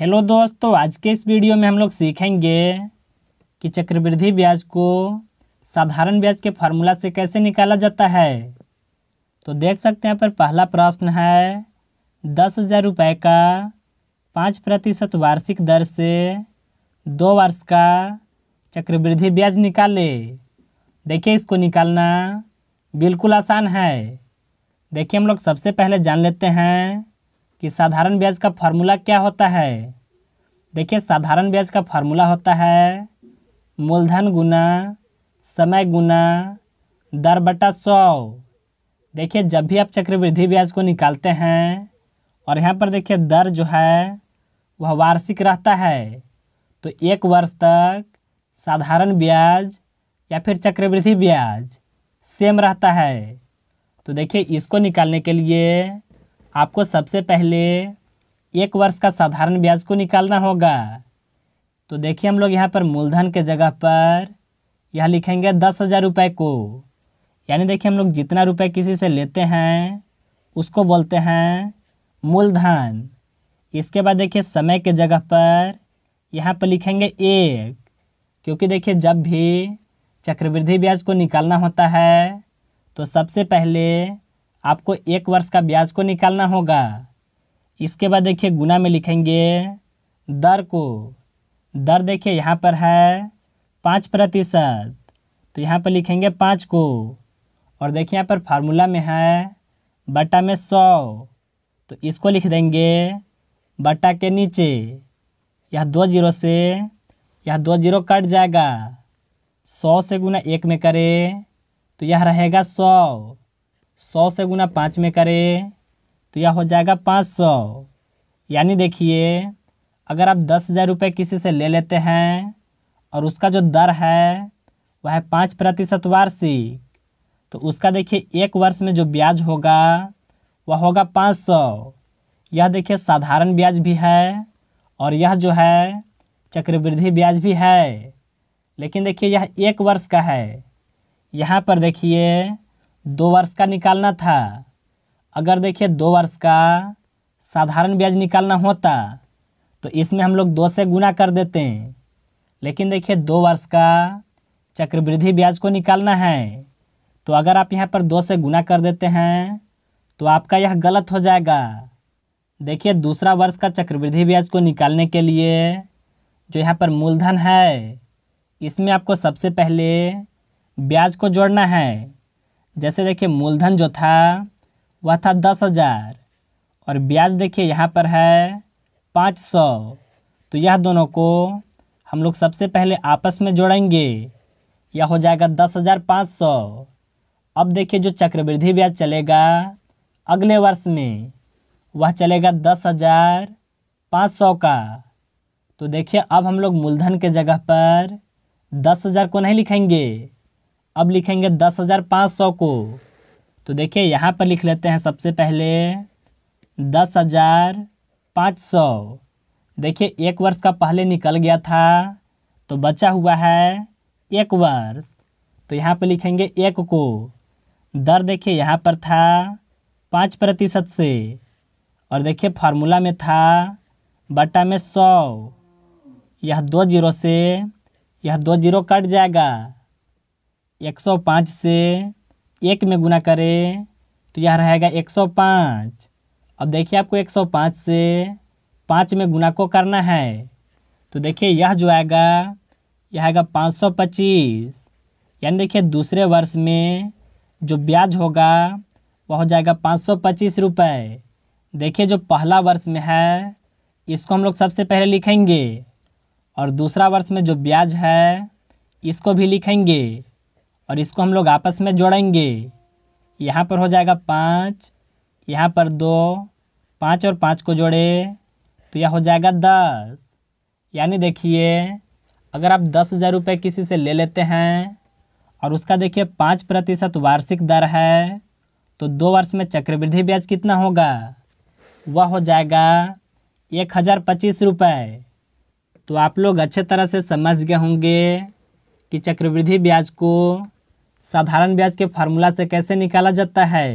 hello दोस्तों आज के इस वीडियो में हम लोग सीखेंगे कि चक्रवृद्धि ब्याज को साधारण ब्याज के फार्मूला से कैसे निकाला जाता है तो देख सकते हैं यहाँ पर पहला प्रश्न है दस हज़ार रुपये का पाँच प्रतिशत वार्षिक दर से दो वर्ष का चक्रवृद्धि ब्याज निकाले देखिए इसको निकालना बिल्कुल आसान है देखिए हम लोग सबसे पहले जान लेते हैं कि साधारण ब्याज का फार्मूला क्या होता है देखिए साधारण ब्याज का फार्मूला होता है मूलधन गुना समय गुना दर बटा सौ देखिए जब भी आप चक्रवृद्धि ब्याज को निकालते हैं और यहाँ पर देखिए दर जो है वह वार्षिक रहता है तो एक वर्ष तक साधारण ब्याज या फिर चक्रवृद्धि ब्याज सेम रहता है तो देखिए इसको निकालने के लिए आपको सबसे पहले एक वर्ष का साधारण ब्याज को निकालना होगा तो देखिए हम लोग यहाँ पर मूलधन के जगह पर यह लिखेंगे दस हज़ार रुपये को यानी देखिए हम लोग जितना रुपये किसी से लेते हैं उसको बोलते हैं मूलधन इसके बाद देखिए समय के जगह पर यहाँ पर लिखेंगे एक क्योंकि देखिए जब भी चक्रवृद्धि ब्याज को निकालना होता है तो सबसे पहले आपको एक वर्ष का ब्याज को निकालना होगा इसके बाद देखिए गुना में लिखेंगे दर को दर देखिए यहाँ पर है पाँच प्रतिशत तो यहाँ पर लिखेंगे पाँच को और देखिए यहाँ पर फार्मूला में है बटा में सौ तो इसको लिख देंगे बटा के नीचे यह दो जीरो से यह दो जीरो कट जाएगा सौ से गुना एक में करें तो यह रहेगा सौ सौ से गुना पाँच में करें तो यह हो जाएगा पाँच सौ यानी देखिए अगर आप दस हज़ार रुपये किसी से ले लेते हैं और उसका जो दर है वह है पाँच प्रतिशत वार्षिक तो उसका देखिए एक वर्ष में जो ब्याज होगा वह होगा पाँच सौ यह देखिए साधारण ब्याज भी है और यह जो है चक्रवृद्धि ब्याज भी है लेकिन देखिए यह एक वर्ष का है यहाँ पर देखिए दो वर्ष का निकालना था अगर देखिए दो वर्ष का साधारण ब्याज निकालना होता तो इसमें हम लोग दो से गुना कर देते हैं लेकिन देखिए दो वर्ष का चक्रवृद्धि ब्याज को निकालना है तो अगर आप यहाँ पर दो से गुना कर देते हैं तो आपका यह गलत हो जाएगा देखिए दूसरा वर्ष का चक्रवृद्धि ब्याज को निकालने के लिए जो यहाँ पर मूलधन है इसमें आपको सबसे पहले ब्याज को जोड़ना है जैसे देखिए मूलधन जो था वह था दस हज़ार और ब्याज देखिए यहाँ पर है पाँच सौ तो यह दोनों को हम लोग सबसे पहले आपस में जोड़ेंगे यह हो जाएगा दस हज़ार पाँच सौ अब देखिए जो चक्रवृद्धि ब्याज चलेगा अगले वर्ष में वह चलेगा दस हज़ार पाँच सौ का तो देखिए अब हम लोग मूलधन के जगह पर दस हज़ार को नहीं लिखेंगे अब लिखेंगे दस हज़ार पाँच सौ को तो देखिए यहाँ पर लिख लेते हैं सबसे पहले दस हज़ार पाँच सौ देखिए एक वर्ष का पहले निकल गया था तो बचा हुआ है एक वर्ष तो यहाँ पर लिखेंगे एक को दर देखिए यहाँ पर था पाँच प्रतिशत से और देखिए फार्मूला में था बटा में सौ यह दो जीरो से यह दो जीरो कट जाएगा एक सौ पाँच से एक में गुना करें तो यह रहेगा एक सौ पाँच अब देखिए आपको एक सौ पाँच से पाँच में गुना को करना है तो देखिए यह जो आएगा यह आएगा पाँच सौ पच्चीस यानी देखिए दूसरे वर्ष में जो ब्याज होगा वह हो जाएगा पाँच सौ पच्चीस रुपये देखिए जो पहला वर्ष में है इसको हम लोग सबसे पहले लिखेंगे और दूसरा वर्ष में जो ब्याज है इसको भी लिखेंगे और इसको हम लोग आपस में जोड़ेंगे यहाँ पर हो जाएगा पाँच यहाँ पर दो पाँच और पाँच को जोड़े तो यह हो जाएगा दस यानी देखिए अगर आप दस हज़ार रुपये किसी से ले लेते हैं और उसका देखिए पाँच प्रतिशत वार्षिक दर है तो दो वर्ष में चक्रवृद्धि ब्याज कितना होगा वह हो जाएगा एक हज़ार पच्चीस रुपये तो आप लोग अच्छे तरह से समझ गए होंगे कि चक्रवृद्धि ब्याज को साधारण ब्याज के फॉर्मूला से कैसे निकाला जाता है